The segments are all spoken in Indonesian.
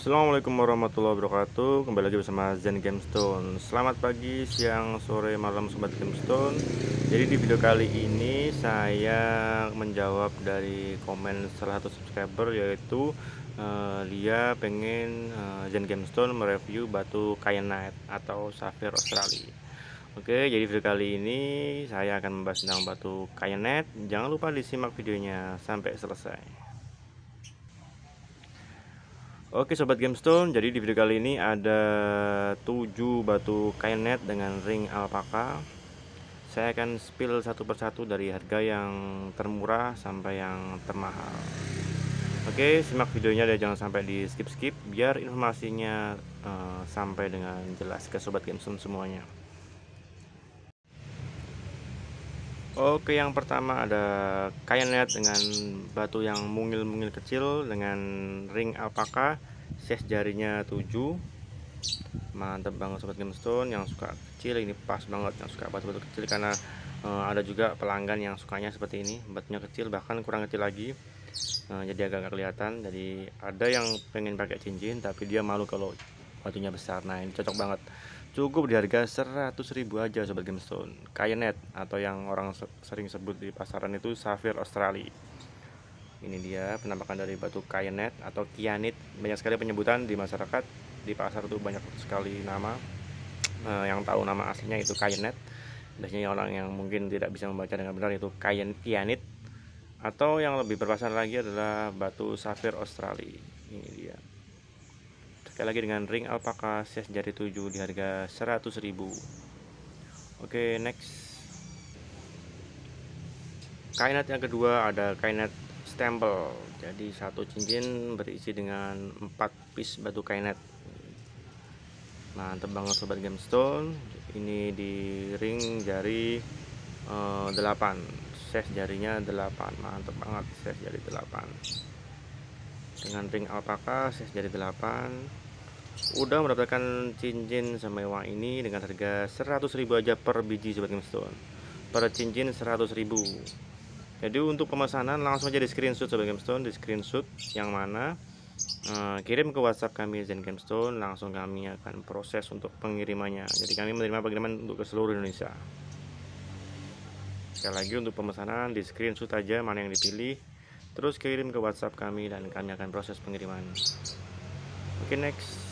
Assalamualaikum warahmatullahi wabarakatuh Kembali lagi bersama Zen Gamestone Selamat pagi, siang, sore, malam Sobat Gamestone Jadi di video kali ini saya menjawab dari komen salah satu subscriber Yaitu uh, eh, dia pengen uh, Zen Gamestone mereview batu kyanite atau safir Australia Oke, jadi video kali ini saya akan membahas tentang batu kyanite Jangan lupa disimak videonya sampai selesai Oke Sobat Gemstone, jadi di video kali ini ada 7 batu kainet dengan ring alpaka Saya akan spill satu persatu dari harga yang termurah sampai yang termahal Oke, simak videonya dan jangan sampai di skip-skip Biar informasinya uh, sampai dengan jelas ke Sobat Gemstone semuanya Oh, oke, yang pertama ada kainnet dengan batu yang mungil-mungil kecil dengan ring alpaka, size jarinya 7. Mantap banget sobat gemstone yang suka kecil ini pas banget yang suka batu-batu kecil karena e, ada juga pelanggan yang sukanya seperti ini, batunya kecil bahkan kurang kecil lagi. E, jadi agak nggak kelihatan. Jadi ada yang pengen pakai cincin tapi dia malu kalau batunya besar. Nah, ini cocok banget cukup di harga 100 ribu aja sobat gemstone Kayanet atau yang orang sering sebut di pasaran itu Safir Australia ini dia penampakan dari batu kayanet atau kianit banyak sekali penyebutan di masyarakat di pasar itu banyak sekali nama e, yang tahu nama aslinya itu kayanet biasanya orang yang mungkin tidak bisa membaca dengan benar itu kayan kianit atau yang lebih berpasar lagi adalah batu safir Australia ini dia sekali lagi dengan ring alpaka size jari 7 di harga 100.000 oke next kainat yang kedua ada kainat stempel jadi satu cincin berisi dengan 4 piece batu kainat mantep banget sobat gemstone ini di ring jari eh, 8 size jarinya 8 mantep banget ses jari 8 dengan ring alpaka ses jari 8 udah mendapatkan cincin semewah ini dengan harga 100.000 aja per biji sobat gemstone per cincin 100.000 jadi untuk pemesanan langsung aja di screenshot sobat gemstone di screenshot yang mana eh, kirim ke whatsapp kami Zen Gemstone langsung kami akan proses untuk pengirimannya jadi kami menerima pengiriman untuk ke seluruh Indonesia sekali lagi untuk pemesanan di screenshot aja mana yang dipilih terus kirim ke whatsapp kami dan kami akan proses pengiriman oke okay, next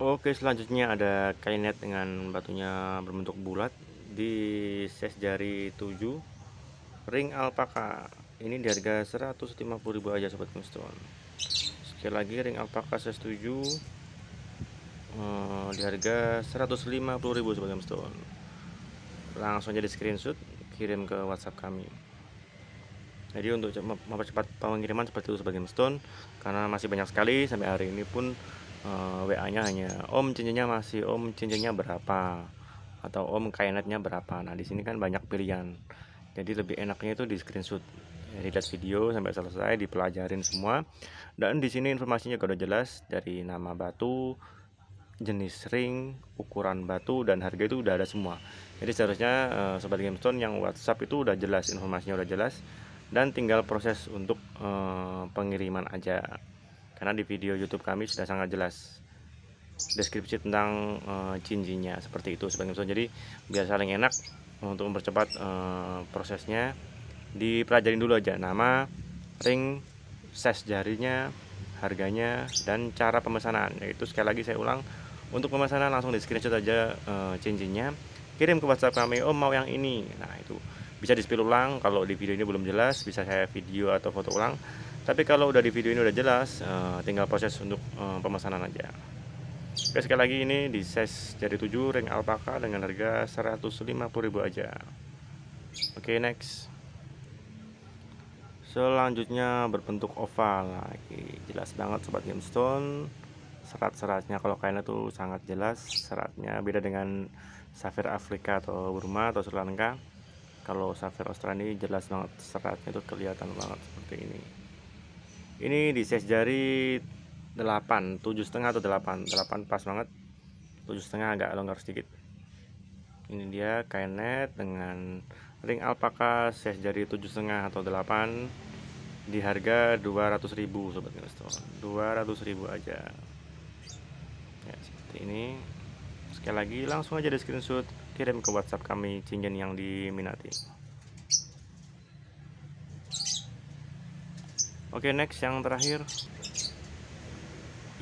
Oke selanjutnya ada kainet dengan batunya berbentuk bulat di ses jari 7 ring alpaka ini di harga 150.000 aja sobat gemstone sekali lagi ring alpaka ses 7 eh, di harga 150.000 sobat gemstone langsung jadi screenshot kirim ke WhatsApp kami jadi untuk mempercepat pengiriman seperti itu sebagai Stone karena masih banyak sekali sampai hari ini pun uh, eh, WA-nya hanya Om cincinnya masih Om cincinnya berapa atau Om kainetnya berapa. Nah di sini kan banyak pilihan. Jadi lebih enaknya itu di screenshot jadi lihat video sampai selesai dipelajarin semua dan di sini informasinya udah jelas dari nama batu jenis ring ukuran batu dan harga itu udah ada semua jadi seharusnya uh, sobat Gamestone yang WhatsApp itu udah jelas informasinya udah jelas dan tinggal proses untuk uh, pengiriman aja karena di video YouTube kami sudah sangat jelas deskripsi tentang uh, cincinnya seperti itu sebagai contoh jadi biar saling enak untuk mempercepat uh, prosesnya dipelajarin dulu aja nama ring size jarinya harganya dan cara pemesanan yaitu sekali lagi saya ulang untuk pemesanan langsung di screenshot aja uh, cincinnya kirim ke WhatsApp kami oh mau yang ini nah itu bisa di ulang kalau di video ini belum jelas bisa saya video atau foto ulang tapi kalau udah di video ini udah jelas uh, tinggal proses untuk uh, eh, pemesanan aja oke sekali lagi ini di size jadi 7 ring alpaka dengan harga 150.000 aja oke next selanjutnya berbentuk oval lagi nah, jelas banget sobat gemstone serat-seratnya kalau kainnya tuh sangat jelas seratnya beda dengan safir Afrika atau Burma atau Sri Lanka kalau safir Australia jelas banget seratnya itu kelihatan banget seperti ini ini di size jari 8 7 setengah atau 8 8 pas banget 7 setengah agak longgar sedikit ini dia kain net dengan ring alpaka size jari 7 setengah atau 8 di harga 200.000 sobat investor 200.000 aja ya seperti ini sekali lagi langsung aja di screenshot kirim ke WhatsApp kami cincin yang diminati Oke next yang terakhir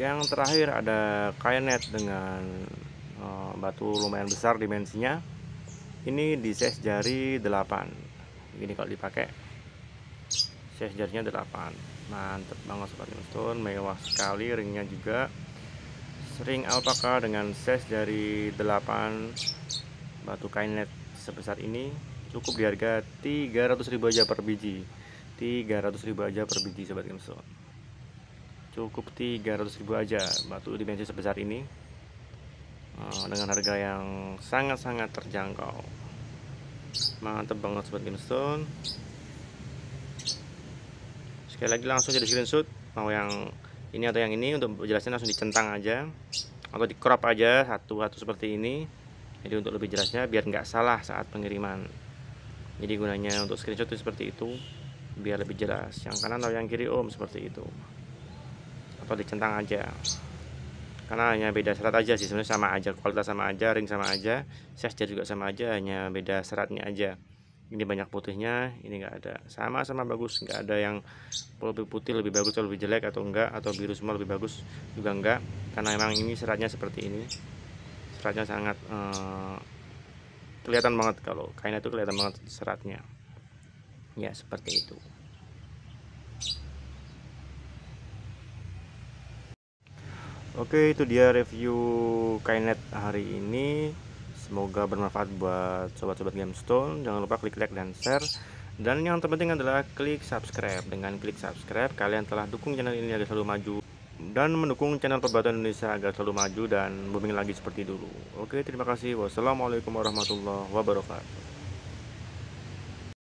yang terakhir ada kainet dengan uh, batu lumayan besar dimensinya ini di size jari 8 ini kalau dipakai ses jarinya 8 mantep banget sobat Moonstone mewah sekali ringnya juga ring alpaka dengan ses dari 8 batu kainet sebesar ini cukup di harga 300 ribu aja per biji 300 ribu aja per biji sobat gemstone cukup 300 ribu aja batu dimensi sebesar ini eh, dengan harga yang sangat-sangat terjangkau mantap banget sobat gemstone sekali lagi langsung jadi screenshot mau yang ini atau yang ini untuk jelasnya langsung dicentang aja atau di crop aja satu-satu seperti ini jadi untuk lebih jelasnya biar nggak salah saat pengiriman jadi gunanya untuk screenshot itu seperti itu biar lebih jelas yang kanan atau yang kiri om seperti itu atau dicentang aja karena hanya beda serat aja sih sebenarnya sama aja kualitas sama aja ring sama aja size juga sama aja hanya beda seratnya aja ini banyak putihnya ini enggak ada sama-sama bagus enggak ada yang lebih putih lebih bagus atau lebih jelek atau enggak atau biru semua lebih bagus juga enggak karena memang ini seratnya seperti ini seratnya sangat eh, kelihatan banget kalau kainnya itu kelihatan banget seratnya Ya seperti itu Oke itu dia review Kainet hari ini Semoga bermanfaat buat sobat-sobat Gamestone Jangan lupa klik like dan share Dan yang terpenting adalah klik subscribe Dengan klik subscribe kalian telah dukung channel ini agar selalu maju Dan mendukung channel perbuatan Indonesia agar selalu maju dan booming lagi seperti dulu Oke terima kasih Wassalamualaikum warahmatullahi wabarakatuh